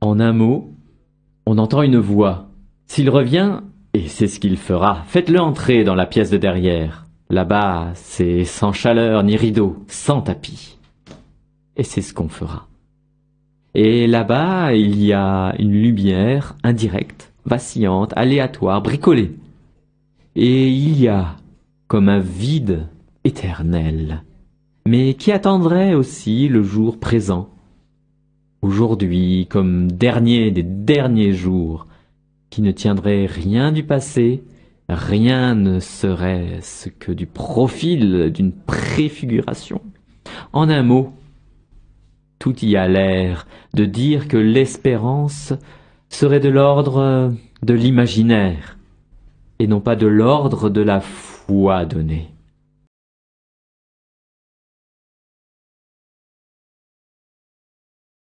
En un mot, on entend une voix. S'il revient, et c'est ce qu'il fera, faites-le entrer dans la pièce de derrière. Là-bas, c'est sans chaleur ni rideau, sans tapis. Et c'est ce qu'on fera. Et là-bas, il y a une lumière indirecte, vacillante, aléatoire, bricolée. Et il y a comme un vide éternel, mais qui attendrait aussi le jour présent aujourd'hui comme dernier des derniers jours, qui ne tiendrait rien du passé, rien ne serait ce que du profil d'une préfiguration. En un mot, tout y a l'air de dire que l'espérance serait de l'ordre de l'imaginaire, et non pas de l'ordre de la foi donnée.